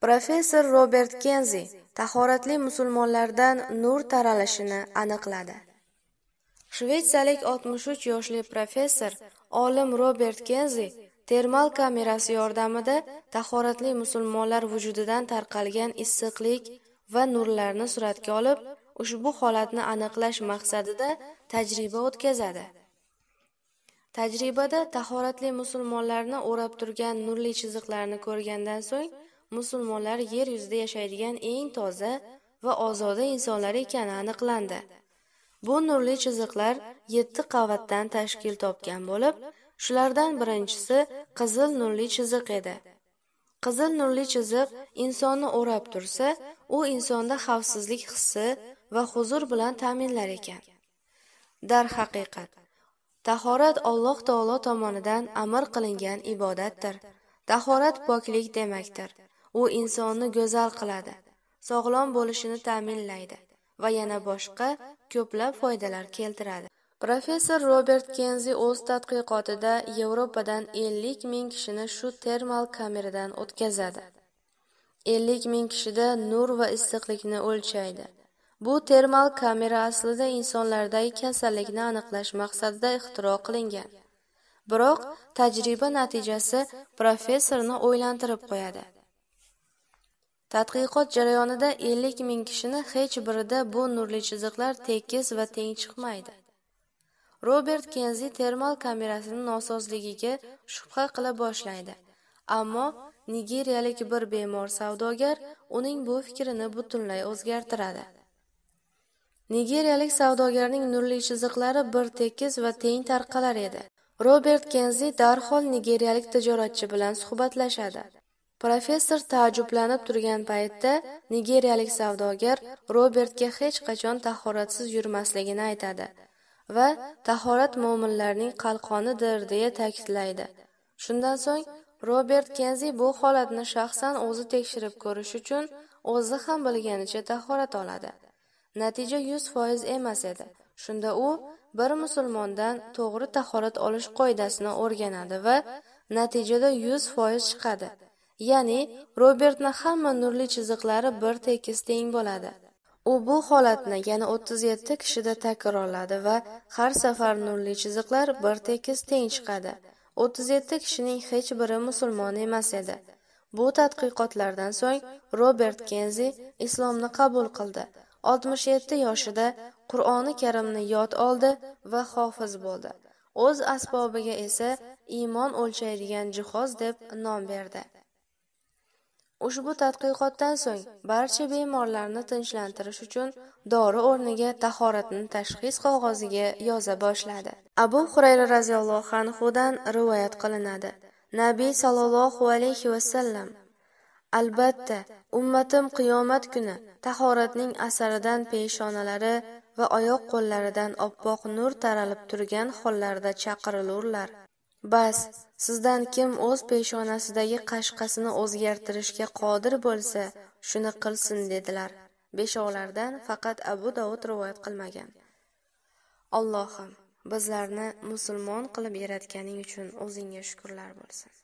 Professor Robert Kenzi tahoratli musulmonlardan nur taralishini aniqladi. Shvetsiyalik 63 yoshli professor olim Robert Kenzi termal kamerasi yordamida tahoratli musulmonlar vujudidan tarqalgan issiqlik va nurlarni suratga olib, ushbu holatni aniqlash maqsadida tajriba o'tkazadi. Tajribada tahoratli musulmonlarni o'rab turgan nurli chiziqlarni ko'rgandan so'ng musulmonlar yer yuzida yashaydigan eng toza va ozoda insonlar ekani aniqlandi. Bu nurli chiziqlar 7 qavatdan tashkil topgan bo'lib, shulardan birinchisi qizil nurli chiziq edi. Qizil nurli chiziq insonni o'rab tursa, u insonda xavfsizlik hissi va huzur bilan ta'minlar ekan. Dar haqiqat, tahorat Alloh taolo tomonidan amr qilingan ibodatdir. Tahorat poklik demakdir. u insonni go'zal qiladi, sog'lom bo'lishini ta'minlaydi va yana boshqa ko'plab foydalar keltiradi. Professor Robert Kenzi o'z tadqiqotida Yevropadan 50 ming kishini shu termal kameradan o'tkazadi. 50 ming kishida nur va issiqlikni o'lchaydi. Bu termal kamera aslida insonlardagi kasallikni aniqlash maqsadida ixtiro qilingan. Biroq tajriba natijasi professorni o'ylantirib qo'yadi. Tadqiqot jarayonida 50 ming kishini hech birida bu nurli chiziqlar tekis va teng chiqmaydi. Robert Kenzi termal kamerasining nosozligiga shubha qila boshlaydi. Ammo nigeriyalik bir bemor savdogar uning bu fikrini butunlay o'zgartiradi. Nigeriyalik savdogarning nurli chiziqlari bir tekis va teng tarqalar edi. Robert Kenzi darhol nigeriyalik tijoratchi bilan suhbatlashadi. Professor taajjublanib turgan paytda nigeriyalik savdogar Robertga hech qachon tahoratsiz yurmasligini aytadi va tahorat mu'minlarning qalqonidir deya ta'kidlaydi. Shundan so'ng Robert Kenzi bu holatni shaxsan o'zi tekshirib ko'rish uchun o'zi ham bilganicha tahorat oladi. Natija 100% emas edi. Shunda u bir musulmondan to'g'ri tahorat olish qoidasini o'rganadi va natijada 100% chiqadi. Ya'ni Robertni hamma nurli chiziqlari bir tekis teng bo'ladi. U bu holatni yana 37 kishida takrorladi va har safar nurli chiziqlar bir tekis teng chiqadi. 37 kishining hech biri musulmon emas edi. Bu tadqiqotlardan so'ng Robert Kenzi islomni qabul qildi. 67 yoshida Qur'oni Karimni yod oldi va hofiz bo'ldi. O'z asbobiga esa iymon o'lchaydigan jihoz deb nom berdi. Ushbu tadqiqotdan so'ng barcha bemorlarni tinchlantirish uchun dori o'rniga tahoratni tashxis qog'oziga yoza boshladi. Abu Hurayra anhu anhudan rivoyat qilinadi. Nabiy sallallohu alayhi vasallam Albatta, ummatim qiyomat kuni tahoratning asaridan peshonalari va oyoq-qo'llaridan oppoq nur taralib turgan hollarda chaqirilurlar. Bas, sizdan kim o'z peshonasidagi qashqasini o'zgartirishga qodir bo'lsa, shuni qilsin dedilar. Beshovlardan faqat Abu Dovud rivoyat qilmagan. Allohim, bizlarni musulmon qilib yaratganing uchun o'zingga shukrlar bo'lsin.